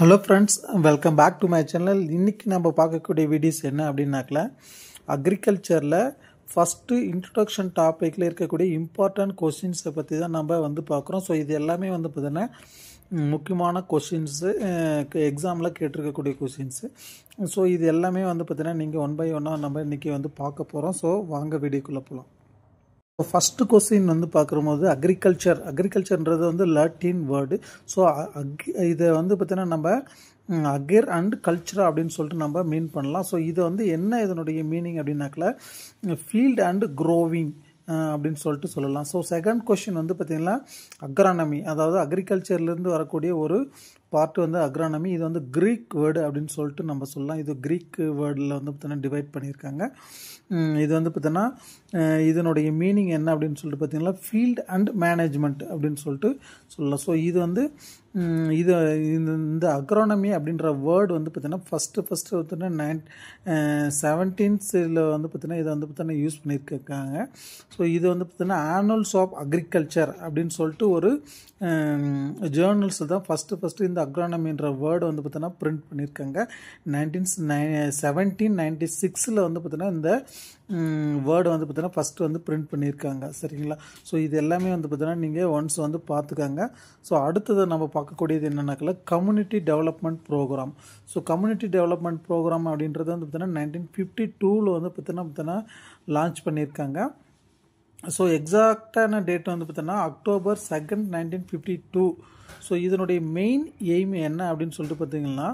hello friends welcome back to my channel இன்றைக்கி நம்ம பார்க்கக்கூடிய வீடியோஸ் என்ன அப்படின்னாக்கல அக்ரிகல்ச்சரில் ஃபஸ்ட்டு இன்ட்ரடக்ஷன் டாப்பிக்கில் இருக்கக்கூடிய இம்பார்ட்டண்ட் கொஷின்ஸை பற்றி தான் நம்ம வந்து பார்க்குறோம் ஸோ இது எல்லாமே வந்து பார்த்திங்கன்னா முக்கியமான கொஷின்ஸு எக்ஸாமில் கேட்டிருக்கக்கூடிய கொஷின்ஸு ஸோ இது எல்லாமே வந்து பார்த்திங்கன்னா நீங்கள் ஒன் பை ஒன்னாக நம்ம இன்றைக்கி வந்து பார்க்க போகிறோம் ஸோ வாங்க வீடியோக்குள்ளே போகலாம் ஃபஸ்ட்டு கொஸ்டின் வந்து பார்க்கும்போது அக்ரிகல்ச்சர் அக்ரிகல்ச்சர்ன்றது வந்து லட்டின் வேர்டு ஸோ அக் இதை வந்து பார்த்தீங்கன்னா நம்ம அகேர் அண்ட் கல்ச்சர் அப்படின்னு சொல்லிட்டு நம்ம மீன் பண்ணலாம் ஸோ இது வந்து என்ன இதனுடைய மீனிங் அப்படின்னாக்கல ஃபீல்ட் அண்ட் க்ரோவிங் அப்படின்னு சொல்லிட்டு சொல்லலாம் ஸோ செகண்ட் கொஷின் வந்து பார்த்திங்கன்னா அக்ரானமி அதாவது அக்ரிகல்ச்சர்லேருந்து வரக்கூடிய ஒரு பார்ட் வந்து அக்ரானமி இது வந்து க்ரீக் வேர்டு அப்படின்னு சொல்லிட்டு நம்ம சொல்லலாம் இது க்ரீக் வேர்டில் வந்து பார்த்தீங்கன்னா டிவைட் பண்ணியிருக்காங்க இது வந்து பார்த்தீங்கன்னா இதனுடைய மீனிங் என்ன அப்படின்னு சொல்லிட்டு பார்த்தீங்கன்னா ஃபீல்ட் அண்ட் மேனேஜ்மெண்ட் அப்படின்னு சொல்லிட்டு சொல்லலாம் ஸோ இது வந்து இது இந்த அக்ரானமி அப்படின்ற வேர்டு வந்து பார்த்தீங்கன்னா ஃபஸ்ட்டு ஃபஸ்ட்டு பார்த்தீங்கன்னா நைன் செவன்டீன்ஸில் வந்து பார்த்தீங்கன்னா இதை வந்து பார்த்தீங்கன்னா யூஸ் பண்ணியிருக்காங்க ஸோ இது வந்து பார்த்தீங்கன்னா ஆனுவல்ஸ் ஆஃப் அக்ரிகல்ச்சர் அப்படின்னு சொல்லிட்டு ஒரு ஜேர்னல்ஸ் தான் ஃபஸ்ட்டு ஃபஸ்ட்டு இந்த வந்து அக்ரானமின்ற வேர்டு வந்து பார்த்தோன்னா பிரிண்ட் பண்ணியிருக்காங்க நைன்டீன் நை செவன்டீன் நைன்டி சிக்ஸில் வந்து பார்த்தோன்னா இந்த வேர்டு வந்து பார்த்தோன்னா ஃபஸ்ட்டு வந்து பிரிண்ட் பண்ணியிருக்காங்க சரிங்களா ஸோ இது எல்லாமே வந்து பார்த்தீங்கன்னா நீங்கள் ஒன்ஸ் வந்து பார்த்துக்காங்க ஸோ அடுத்தது நம்ம பார்க்கக்கூடியது என்னென்னாக்கல community development program so community development program அப்படின்றது வந்து பார்த்தீங்கன்னா நைன்டீன் ஃபிஃப்டி டூவில் வந்து பார்த்தீங்கன்னா பார்த்தீங்கன்னா லான்ச் பண்ணியிருக்காங்க ஸோ எக்ஸாக்டான டேட் வந்து பார்த்தோன்னா October second nineteen fifty two so இதனுடைய மெயின் எய்ம் என்ன அப்படின்னு சொல்லிட்டு பார்த்தீங்கன்னா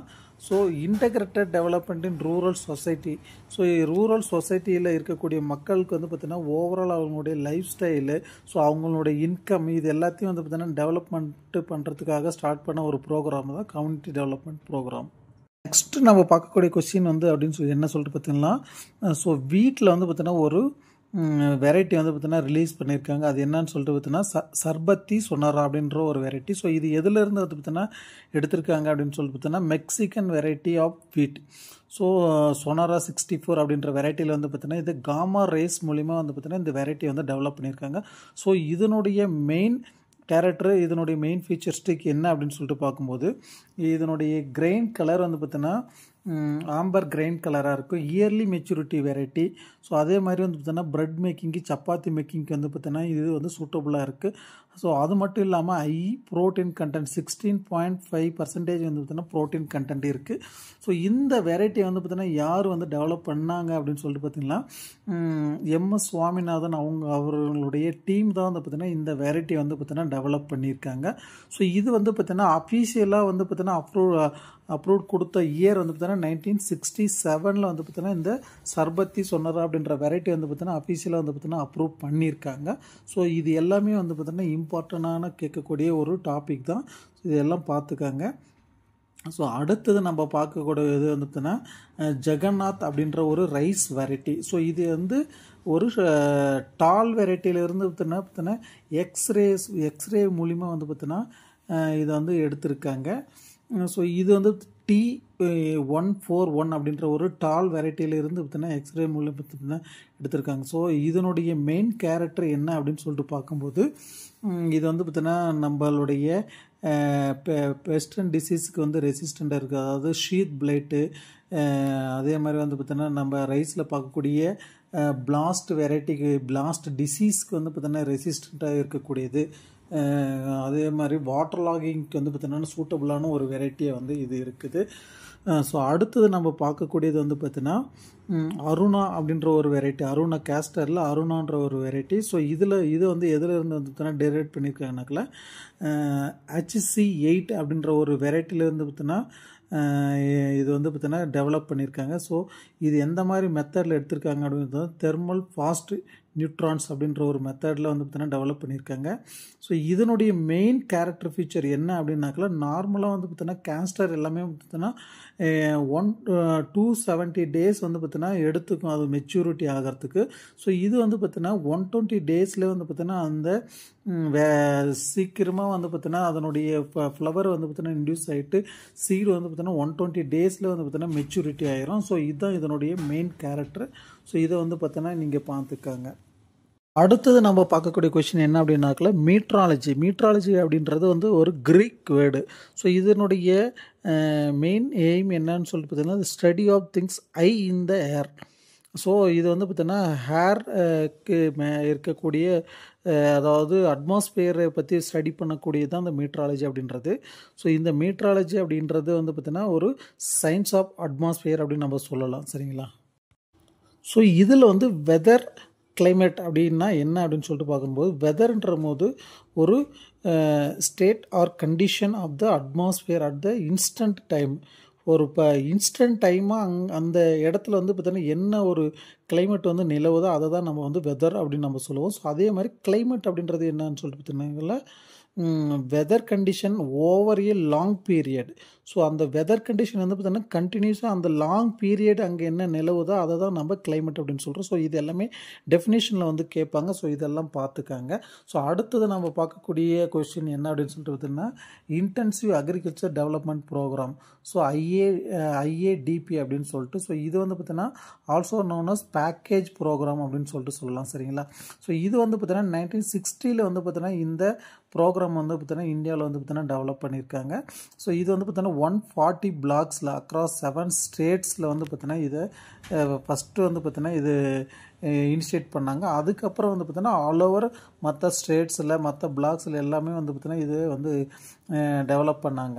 so integrated development in rural society so rural சொசைட்டியில் இருக்கக்கூடிய மக்களுக்கு வந்து பார்த்திங்கன்னா ஓவரால் அவங்களுடைய லைஃப் ஸ்டைலு ஸோ அவங்களுடைய இன்கம் இது எல்லாத்தையும் வந்து பார்த்திங்கன்னா டெவலப்மெண்ட்டு பண்ணுறதுக்காக ஸ்டார்ட் பண்ண ஒரு ப்ரோக்ராம் தான் கம்யூனிட்டி டெவலப்மெண்ட் ப்ரோக்ராம் நெக்ஸ்ட் நம்ம பார்க்கக்கூடிய கொஸ்டின் வந்து அப்படின்னு சொல்லி என்ன சொல்லிட்டு பார்த்தீங்கன்னா ஸோ வீட்டில் வந்து பார்த்திங்கன்னா ஒரு வெரைட்டி வந்து பார்த்தீங்கன்னா ரிலீஸ் பண்ணியிருக்காங்க அது என்னன்னு சொல்லிட்டு பார்த்தீங்கன்னா ச சர்பத்தி சொன்னாரா அப்படின்ற ஒரு வெரைட்டி ஸோ இது எதுலேருந்து வந்து பார்த்தீங்கன்னா எடுத்திருக்காங்க அப்படின்னு சொல்லிட்டு பார்த்தீங்கன்னா Mexican variety of wheat so Sonora sixty four அப்படின்ற வெரைட்டியில் வந்து பார்த்திங்கன்னா இது காமா ரேஸ் மூலிமா வந்து பார்த்தீங்கன்னா இந்த வெரைட்டி வந்து டெவலப் பண்ணியிருக்காங்க ஸோ இதனுடைய மெயின் கேரக்டர் இதனுடைய மெயின் ஃபீச்சர்ஸ்டிக் என்ன அப்படின்னு சொல்லிட்டு பார்க்கும்போது இதனுடைய கிரெயின் கலர் வந்து பார்த்தீங்கன்னா ஆம்பர் கிரைன் கலராக இருக்கும் இயர்லி மெச்சூரிட்டி வெரைட்டி ஸோ அதே மாதிரி வந்து பார்த்தோன்னா ப்ரெட் மேக்கிங்க்கு சப்பாத்தி மேக்கிங்க்கு வந்து பார்த்தோன்னா இது வந்து சூட்டபுளாக இருக்குது ஸோ அது மட்டும் இல்லாமல் high protein content sixteen point five percentage வந்து பார்த்தீங்கன்னா ப்ரோட்டீன் கண்டென்ட் இருக்குது ஸோ இந்த வெரைட்டியை வந்து பார்த்தோன்னா யார் வந்து டெவலப் பண்ணாங்க அப்படின்னு சொல்லிட்டு பார்த்திங்கன்னா எம்எஸ் சுவாமிநாதன் அவங்க அவர்களுடைய டீம் தான் வந்து பார்த்திங்கன்னா இந்த வெரைட்டியை வந்து பார்த்தோன்னா டெவலப் பண்ணியிருக்காங்க ஸோ இது வந்து பார்த்தோன்னா அஃபீஷியலாக வந்து பார்த்தோன்னா அப்ரூவ் அப்ரூவ் கொடுத்த இயர் வந்து பார்த்தீங்கன்னா நைன்டீன் சிக்ஸ்டி செவனில் வந்து பார்த்தீங்கன்னா இந்த சர்பத்தி சொன்னரா அப்படின்ற வெரைட்டி வந்து பார்த்தீங்கன்னா அஃபீஷியலாக வந்து பார்த்தீங்கன்னா அப்ரூவ் பண்ணியிருக்காங்க ஸோ இது எல்லாமே வந்து பார்த்திங்கன்னா இம்பார்ட்டண்டான கேட்கக்கூடிய ஒரு டாபிக் தான் இதெல்லாம் பார்த்துக்காங்க ஸோ அடுத்தது நம்ம பார்க்கக்கூடிய இது வந்து பார்த்தீங்கன்னா ஜெகநாத் அப்படின்ற ஒரு ரைஸ் வெரைட்டி ஸோ இது வந்து ஒரு டால் வெரைட்டியிலேருந்து பார்த்தீங்கன்னா பார்த்தீங்கன்னா எக்ஸ்ரேஸ் எக்ஸ்ரே மூலிமா வந்து பார்த்தீங்கன்னா இதை வந்து எடுத்திருக்காங்க ஸோ இது வந்து டி ஒன் ஃபோர் ஒன் அப்படின்ற ஒரு டால் வெரைட்டியிலிருந்து பார்த்தீங்கன்னா எக்ஸ்ரே மூலம் பார்த்தீங்கன்னா எடுத்திருக்காங்க ஸோ இதனுடைய மெயின் கேரக்டர் என்ன அப்படின்னு சொல்லிட்டு பார்க்கும்போது இது வந்து பார்த்தீங்கன்னா நம்மளுடைய வெஸ்டர்ன் டிசீஸ்க்கு வந்து ரெசிஸ்டண்டாக இருக்குது அதாவது ஷீத் பிளைட்டு அதே மாதிரி வந்து பார்த்தோன்னா நம்ம ரைஸில் பார்க்கக்கூடிய பிளாஸ்ட் வெரைட்டிக்கு பிளாஸ்ட் டிசீஸ்க்கு வந்து பார்த்தோன்னா ரெசிஸ்டண்ட்டாக இருக்கக்கூடியது அதே மாதிரி வாட்டர் லாகிங்க்கு வந்து பார்த்திங்கன்னா சூட்டபுளான ஒரு வெரைட்டியை வந்து இது இருக்குது ஸோ அடுத்தது நம்ம பார்க்கக்கூடியது வந்து பார்த்திங்கன்னா அருணா அப்படின்ற ஒரு வெரைட்டி அருணா கேஸ்டரில் அருணான்ற ஒரு வெரைட்டி ஸோ இதில் இது வந்து எதில் இருந்து வந்து பார்த்தீங்கன்னா டெரேட் பண்ணியிருக்காங்கனாக்கில் ஹச்சி எயிட் அப்படின்ற ஒரு வெரைட்டிலேருந்து பார்த்தீங்கன்னா இது வந்து பார்த்திங்கன்னா டெவலப் பண்ணியிருக்காங்க ஸோ இது எந்த மாதிரி மெத்தடில் எடுத்திருக்காங்க அப்படின்னு தெர்மல் ஃபாஸ்ட் நியூட்ரான்ஸ் அப்படின்ற ஒரு மெத்தடில் வந்து பார்த்திங்கன்னா டெவலப் பண்ணியிருக்காங்க ஸோ இதனுடைய மெயின் கேரக்டர் ஃபீச்சர் என்ன அப்படின்னாக்கல நார்மலாக வந்து பார்த்திங்கன்னா கேன்ஸ்டர் எல்லாமே பார்த்திங்கன்னா ஒன் டூ செவன்ட்டி டேஸ் வந்து பார்த்திங்கன்னா எடுத்துக்கும் அது மெச்சூரிட்டி ஆகிறதுக்கு ஸோ இது வந்து பார்த்திங்கன்னா ஒன் டுவெண்ட்டி டேஸ்லேயே வந்து பார்த்திங்கன்னா அந்த வே சீக்கிரமாக வந்து பார்த்தீங்கன்னா அதனுடைய ஃப்ளவர் வந்து பார்த்தீங்கன்னா இன்டியூஸ் ஆகிட்டு சீடு வந்து பார்த்தீங்கன்னா ஒன் டுவெண்ட்டி டேஸில் வந்து பார்த்திங்கன்னா மெச்சூரிட்டி ஆகிரும் ஸோ இதுதான் இதனுடைய மெயின் கேரக்டர் ஸோ இதை வந்து பார்த்தோன்னா நீங்கள் பார்த்துக்காங்க அடுத்தது நம்ம பார்க்கக்கூடிய கொஷின் என்ன அப்படின்னாக்கல மீட்ராலஜி மீட்ராலஜி அப்படின்றது வந்து ஒரு க்ரீக் வேர்டு ஸோ இதனுடைய மெயின் எய்ம் என்னன்னு சொல்லிட்டு பார்த்தீங்கன்னா study of things high in the air so இது வந்து பார்த்தீங்கன்னா ஹேர்க்கு இருக்கக்கூடிய அதாவது அட்மாஸ்பியரை பற்றி ஸ்டடி பண்ணக்கூடியது தான் இந்த மீட்ராலஜி அப்படின்றது ஸோ இந்த மீட்ராலஜி அப்படின்றது வந்து பார்த்திங்கன்னா ஒரு சயின்ஸ் ஆஃப் அட்மாஸ்பியர் அப்படின்னு நம்ம சொல்லலாம் சரிங்களா ஸோ இதில் வந்து வெதர் கிளைமேட் அப்படின்னா என்ன அப்படின்னு சொல்லிட்டு பார்க்கும்போது வெதர்ன்ற போது ஒரு state or condition of the atmosphere at the instant time ஒரு இப்போ இன்ஸ்டன்ட் டைமாக அங் அந்த இடத்துல வந்து பார்த்தீங்கன்னா என்ன ஒரு கிளைமேட் வந்து நிலவுதோ அதை தான் நம்ம வந்து வெதர் அப்படின்னு நம்ம சொல்லுவோம் ஸோ அதே மாதிரி கிளைமேட் அப்படின்றது என்னன்னு சொல்லிட்டு பார்த்தீங்கன்னா weather condition over a long period so அந்த வெதர் கண்டிஷன் வந்து பார்த்திங்கன்னா கண்டினியூஸாக அந்த லாங் பீரியட் அங்கே என்ன நிலவுதோ அதை தான் நம்ம கிளைமேட் அப்படின்னு சொல்கிறோம் ஸோ இது எல்லாமே டெஃபினேஷனில் வந்து கேட்பாங்க ஸோ இதெல்லாம் பார்த்துக்காங்க ஸோ அடுத்தது நம்ம பார்க்கக்கூடிய கொஸ்டின் என்ன அப்படின்னு சொல்லிட்டு பார்த்தீங்கன்னா intensive agriculture development program so IA IADP அப்படின்னு சொல்லிட்டு ஸோ இது வந்து பார்த்தீங்கன்னா also known as package program அப்படின்னு சொல்லிட்டு சொல்லலாம் சரிங்களா ஸோ இது வந்து பார்த்தீங்கன்னா நைன்டீன் சிக்ஸ்டியில் வந்து பார்த்தீங்கன்னா இந்த ப்ரோக்ராம் வந்து பார்த்தீங்கன்னா இந்தியாவில் வந்து பார்த்தீங்கன்னா டெவலப் பண்ணியிருக்காங்க ஸோ இது வந்து பார்த்தீங்கன்னா ஒன் ஃபார்ட்டி பிளாக்ஸில் அக்ராஸ் செவன் ஸ்டேட்ஸில் வந்து பார்த்தீங்கன்னா இதை ஃபஸ்ட்டு வந்து பார்த்தீங்கன்னா இது இனிஷியேட் பண்ணாங்க அதுக்கப்புறம் வந்து பார்த்தீங்கன்னா ஆல் ஓவர் மற்ற ஸ்டேட்ஸில் மற்ற பிளாக்ஸில் எல்லாமே வந்து பார்த்தீங்கன்னா இது வந்து டெவலப் பண்ணாங்க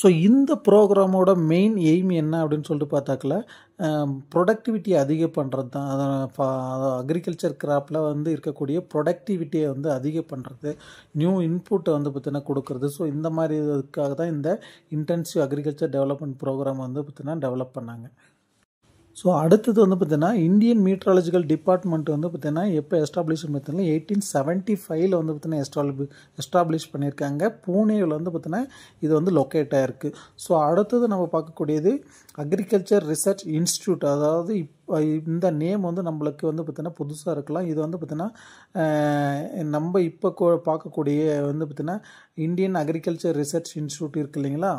ஸோ இந்த ப்ரோக்ராமோட மெயின் எய்ம் என்ன அப்படின்னு சொல்லிட்டு பார்த்தாக்கல ப்ரொடக்டிவிட்டி அதிகம் பண்ணுறது தான் அக்ரிகல்ச்சர் கிராப்பில் வந்து இருக்கக்கூடிய ப்ரொடக்டிவிட்டியை வந்து அதிகம் பண்ணுறது நியூ இன்புட்டை வந்து பார்த்திங்கன்னா கொடுக்குறது ஸோ இந்த மாதிரி இதுக்காக தான் இந்த இன்டென்சிவ் அக்ரிகல்ச்சர் டெவலப்மெண்ட் ப்ரோக்ராம் வந்து பார்த்திங்கன்னா டெவலப் பண்ணாங்க ஸோ அடுத்தது வந்து பார்த்தீங்கன்னா இந்தியன் மீட்ராலஜிக்கல் டிபார்ட்மெண்ட் வந்து பார்த்தீங்கன்னா எப்போ எஸ்டாப்ளிஷ் பார்த்தீங்கன்னா எயிட்டீன் செவன்ட்டி ஃபைவ்ல வந்து பார்த்தீங்கன்னா எஸ்டாப்ளி எஸ்டாப்ளிஷ் பண்ணியிருக்காங்க பூனேவில் வந்து பார்த்தீங்கன்னா இது வந்து லொக்கேட் ஆகிருக்கு ஸோ அடுத்தது நம்ம பார்க்கக்கூடியது அக்ரிகல்ச்சர் ரிசர்ச் இன்ஸ்டியூட் அதாவது இந்த நேம் வந்து நம்மளுக்கு வந்து பார்த்திங்கன்னா புதுசாக இருக்கலாம் இது வந்து பார்த்திங்கன்னா நம்ம இப்போ பார்க்கக்கூடிய வந்து பார்த்திங்கன்னா இந்தியன் அக்ரிகல்ச்சர் ரிசர்ச் இன்ஸ்டியூட் இருக்கு இல்லைங்களா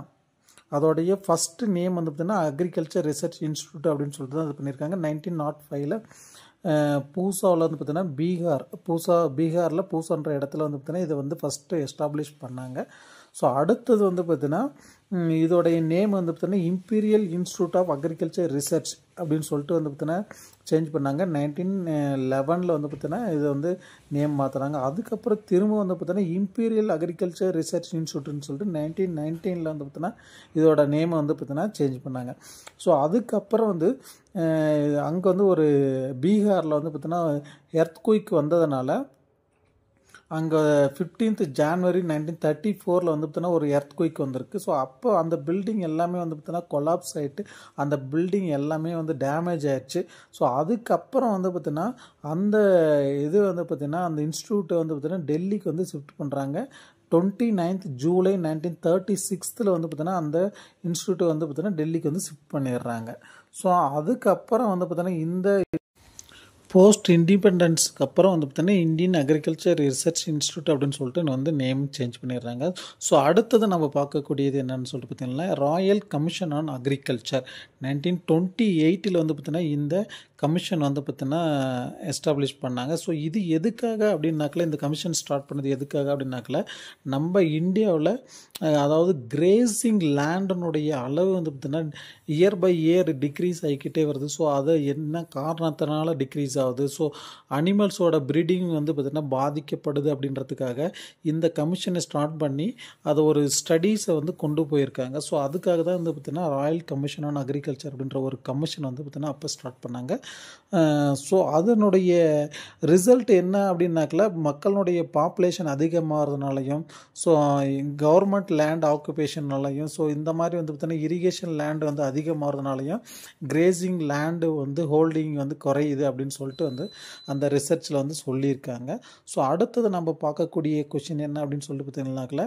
அதோடைய ஃபஸ்ட்டு நேம் வந்து பார்த்திங்கன்னா அக்ரிகல்ச்சர் ரிசர்ச் இன்ஸ்டியூட் அப்படின்னு சொல்லிட்டு தான் இது பண்ணியிருக்காங்க நைன்டீன் நாட் ஃபைவ்ல பூசாவில் வந்து பார்த்திங்கன்னா பீகார் பூசா பீகாரில் பூசான்ற இடத்துல வந்து பார்த்திங்கன்னா இதை வந்து ஃபஸ்ட்டு எஸ்டாப்ளிஷ் பண்ணாங்க ஸோ அடுத்தது வந்து பார்த்தீங்கன்னா இதோடைய நேம் வந்து பார்த்தீங்கன்னா Imperial Institute of agriculture research அப்படின்னு சொல்லிட்டு வந்து பார்த்தீங்கன்னா சேஞ்ச் பண்ணாங்க நைன்டீன் லெவனில் வந்து பார்த்தீங்கன்னா இது வந்து நேம் மாற்றுறாங்க அதுக்கப்புறம் திரும்ப வந்து பார்த்தீங்கன்னா இம்பீரியல் அக்ரிகல்ச்சர் ரிசர்ச் இன்ஸ்டியூட்னு சொல்லிட்டு நைன்டீன் நைன்டீனில் வந்து பார்த்தீங்கன்னா இதோட நேம் வந்து பார்த்தீங்கன்னா சேஞ்ச் பண்ணாங்க ஸோ அதுக்கப்புறம் வந்து அங்கே வந்து ஒரு பீகாரில் வந்து பார்த்தீங்கன்னா எர்த் குயிக் வந்ததுனால அங்கே ஃபிஃப்டீன்த் ஜான்வரி நைன்டீன் தேர்ட்டி ஃபோரில் வந்து பார்த்தீங்கன்னா ஒரு எர்த் குயிக் வந்திருக்கு ஸோ அப்போ அந்த பில்டிங் எல்லாமே வந்து பார்த்தீங்கன்னா கொலாப்ஸ் ஆகிட்டு அந்த பில்டிங் எல்லாமே வந்து டேமேஜ் ஆயிடுச்சு ஸோ அதுக்கப்புறம் வந்து பார்த்தீங்கன்னா அந்த இது வந்து பார்த்திங்கன்னா அந்த இன்ஸ்டியூட்டை வந்து பார்த்திங்கன்னா டெல்லிக்கு வந்து ஷிஃப்ட் பண்ணுறாங்க twenty ninth July nineteen thirty சிக்ஸ்த்தில் வந்து பார்த்தீங்கன்னா அந்த இன்ஸ்டியூட்டை வந்து பார்த்தீங்கன்னா டெல்லிக்கு வந்து ஷிஃப்ட் பண்ணிடுறாங்க ஸோ அதுக்கப்புறம் வந்து பார்த்தீங்கன்னா இந்த போஸ்ட் இண்டிபெண்டன்ஸ்க்கு அப்புறம் வந்து பார்த்தீங்கன்னா இந்தியன் அக்ரிகல்ச்சர் ரிசர்ச் இன்ஸ்டியூட் அப்படின்னு சொல்லிட்டு வந்து நேம் சேஞ்ச் பண்ணிடுறாங்க ஸோ அடுத்தது நம்ம பார்க்கக்கூடியது என்னென்னு சொல்லிட்டு பார்த்தீங்கன்னா royal commission on agriculture nineteen twenty எயிட்டில் வந்து பார்த்திங்கன்னா இந்த கமிஷன் வந்து பார்த்தீங்கன்னா எஸ்டாப்ளிஷ் பண்ணாங்க ஸோ இது எதுக்காக அப்படின்னாக்கல இந்த கமிஷன் ஸ்டார்ட் பண்ணது எதுக்காக அப்படின்னாக்கல நம்ம இந்தியாவில் அதாவது கிரேசிங் லேண்டனுடைய அளவு வந்து பார்த்திங்கன்னா இயர் பை இயர் டிக்ரீஸ் ஆகிக்கிட்டே வருது ஸோ அதை என்ன காரணத்தினால டிக்ரீஸ் ஆகுது ஸோ அனிமல்ஸோட ப்ரீடிங் வந்து பார்த்திங்கன்னா பாதிக்கப்படுது அப்படின்றதுக்காக இந்த கமிஷனை ஸ்டார்ட் பண்ணி அதை ஒரு ஸ்டடீஸை வந்து கொண்டு போயிருக்காங்க ஸோ அதுக்காக தான் வந்து பார்த்திங்கன்னா ராயல் கமிஷன் ஆன் அக்ரிகல்ச்சர் அப்படின்ற ஒரு கமிஷன் வந்து பார்த்திங்கன்னா அப்போ ஸ்டார்ட் பண்ணாங்க ஸோ அதனுடைய ரிசல்ட் என்ன அப்படின்னாக்கல மக்களுடைய பாப்புலேஷன் அதிகமாகிறதுனாலையும் ஸோ கவர்மெண்ட் லேண்ட் ஆக்குபேஷன்னாலையும் ஸோ இந்த மாதிரி வந்து பார்த்திங்கன்னா இரிகேஷன் லேண்டு வந்து அதிகமாகிறதுனாலையும் கிரேசிங் லேண்டு வந்து ஹோல்டிங் வந்து குறையுது அப்படின்னு சொல்லிட்டு வந்து அந்த ரிசர்ச்சில் வந்து சொல்லியிருக்காங்க ஸோ அடுத்தது நம்ம பார்க்கக்கூடிய கொஷின் என்ன அப்படின்னு சொல்லிட்டு பார்த்தீங்கன்னாக்கல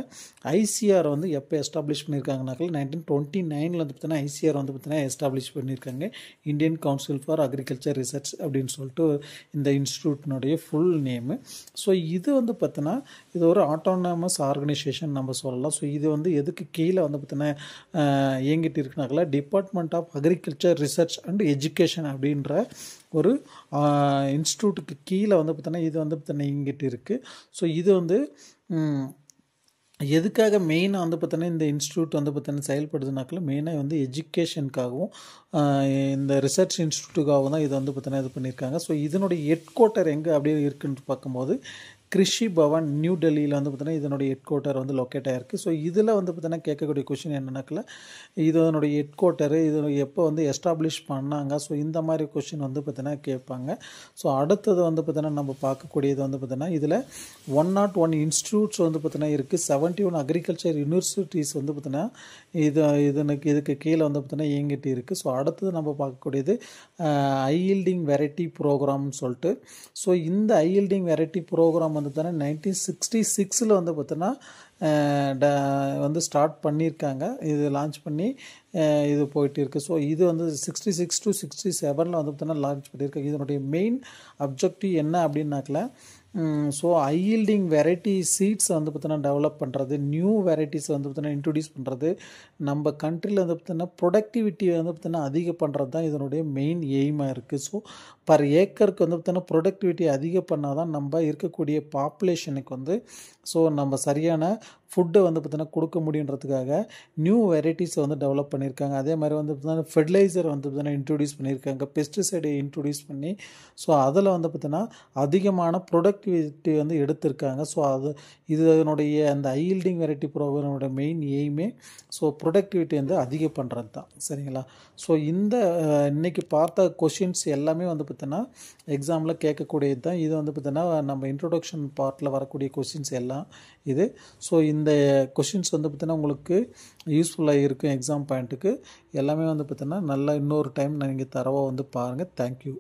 ஐசிஆர் வந்து எப்போ எஸ்டாப்ளிஷ் பண்ணியிருக்காங்கனாக்கல நைன்டீன் டுவெண்ட்டி நைனில் வந்து பார்த்தீங்கன்னா ஐசிஆர் வந்து பார்த்தீங்கன்னா எஸ்டாப்ளிஷ் பண்ணியிருக்காங்க இந்தியன் கவுன்சில் ஃபார் அக்ரிகல் அக்ரிகல்ச்சர் ரிசர்ச் அப்படின்னு சொல்லிட்டு இந்த இன்ஸ்டியூட்னுடைய ஃபுல் நேமு ஸோ இது வந்து பார்த்தீங்கன்னா இது ஒரு ஆட்டோனமஸ் ஆர்கனைசேஷன் நம்ம சொல்லலாம் ஸோ இது வந்து எதுக்கு கீழே வந்து பார்த்தீங்கன்னா இயங்கிட்டு இருக்குனாக்கல department of agriculture research and education அப்படின்ற ஒரு இன்ஸ்டியூட்டுக்கு கீழே வந்து பார்த்தோன்னா இது வந்து பார்த்தீங்கன்னா இயங்கிட்டு இருக்குது ஸோ இது வந்து எதுக்காக மெயினாக வந்து பார்த்தோன்னா இந்த இன்ஸ்டியூட் வந்து பார்த்தோன்னா செயல்படுதுனாக்கில் மெயினாக வந்து எஜுகேஷனுக்காகவும் இந்த ரிசர்ச் இன்ஸ்டியூட்டுக்காகவும் தான் இது வந்து பார்த்தோன்னா இது பண்ணியிருக்காங்க ஸோ இதனுடைய ஹெட் குவார்ட்டர் எங்கே அப்படியே இருக்குன்னு பார்க்கும்போது கிருஷி பவன் நியூ டெல்லியில் வந்து பார்த்தீங்கன்னா இதனுடைய ஹெட் குவார்ட்டர் வந்து லொக்கேட் ஆகிருக்கு ஸோ இதில் வந்து பார்த்தீங்கன்னா கேட்கக்கூடிய கொஷின் என்னென்னாக்கில் அதனுடைய ஹெட் குவார்ட்டரு இது எப்போ வந்து எஸ்டாப்ளிஷ் பண்ணாங்க ஸோ இந்த மாதிரி கொஷின் வந்து பார்த்தீங்கன்னா கேட்பாங்க ஸோ அடுத்தது வந்து பார்த்தீங்கன்னா நம்ம பார்க்கக்கூடியது வந்து பார்த்தீங்கன்னா இதில் ஒன் நாட் ஒன் இன்ஸ்டியூட்ஸ் வந்து பார்த்தீங்கன்னா இருக்குது செவன்ட்டி ஒன் அக்ரிகல்ச்சர் யூனிவர்சிட்டிஸ் வந்து பார்த்தீங்கன்னா இது இதனுக்கு இதுக்கு கீழே வந்து பார்த்தீங்கன்னா இயங்கிட்டு இருக்குது ஸோ அடுத்தது நம்ம பார்க்கக்கூடியது ஐல்டிங் வெரைட்டி ப்ரோக்ராம்னு சொல்லிட்டு ஸோ இந்த ஐல்டிங் வெரைட்டி ப்ரோக்ராம் வந்து பார்த்தோன்னா நைன்டீன் சிக்ஸ்டி சிக்ஸில் வந்து பார்த்தோன்னா வந்து ஸ்டார்ட் பண்ணியிருக்காங்க இது லான்ச் பண்ணி இது போயிட்டு இருக்குது ஸோ இது வந்து சிக்ஸ்டி சிக்ஸ் டு சிக்ஸ்டி செவனில் வந்து பார்த்தோன்னா லான்ச் பண்ணியிருக்காங்க இதனுடைய மெயின் அப்ஜெக்டிவ் என்ன அப்படின்னாக்கல ஸோ ஐயில்டிங் வெரைட்டி சீட்ஸ் வந்து பார்த்தோன்னா டெவலப் பண்ணுறது நியூ வெரைட்டிஸ் வந்து பார்த்தோன்னா இன்ட்ரொடியூஸ் பண்ணுறது நம்ம கண்ட்ரியில் வந்து பார்த்தோன்னா ப்ரொடக்டிவிட்டியை வந்து பார்த்தோன்னா அதிகம் பண்ணுறது தான் இதனுடைய மெயின் எய்மாக இருக்குது ஸோ பர் ஏக்கருக்கு வந்து பார்த்தோன்னா ப்ரொடக்டிவிட்டி அதிகம் பண்ணால் தான் நம்ம இருக்கக்கூடிய பாப்புலேஷனுக்கு வந்து ஸோ நம்ம சரியான ஃபுட்டை வந்து பார்த்திங்கன்னா கொடுக்க முடியுன்றதுக்காக நியூ வெரைட்டிஸை வந்து டெவலப் பண்ணியிருக்காங்க அதே மாதிரி வந்து பார்த்தீங்கன்னா ஃபெர்டிலைசர் வந்து பார்த்தீங்கன்னா இன்ட்ரொடியூஸ் பண்ணியிருக்காங்க பெஸ்டிசைடை இன்ட்ரொடியூஸ் பண்ணி ஸோ அதில் வந்து பார்த்தீங்கன்னா அதிகமான ப்ரொடக்டிவிட்டி வந்து எடுத்திருக்காங்க ஸோ அது இதனுடைய அந்த ஐல்டிங் வெரைட்டி ப்ரோக்ராமோடய மெயின் எய்மே ஸோ ப்ரொடக்டிவிட்டி வந்து அதிகம் பண்ணுறது தான் சரிங்களா ஸோ இந்த இன்றைக்கி பார்த்த கொஷின்ஸ் எல்லாமே வந்து பார்த்தீங்கன்னா எக்ஸாமில் கேட்கக்கூடியது தான் இது வந்து பார்த்தீங்கன்னா நம்ம இன்ட்ரொடக்ஷன் பார்ட்டில் வரக்கூடிய கொஷின்ஸ் எல்லாம் இது ஸோ இந்த கொஷின்ஸ் வந்து பார்த்தீங்கன்னா உங்களுக்கு யூஸ்ஃபுல்லாக இருக்கும் எக்ஸாம் பாயிண்ட்டுக்கு எல்லாமே வந்து பார்த்தீங்கன்னா நல்லா இன்னொரு டைம் நீங்கள் தரவாக வந்து பாருங்கள் தேங்க்யூ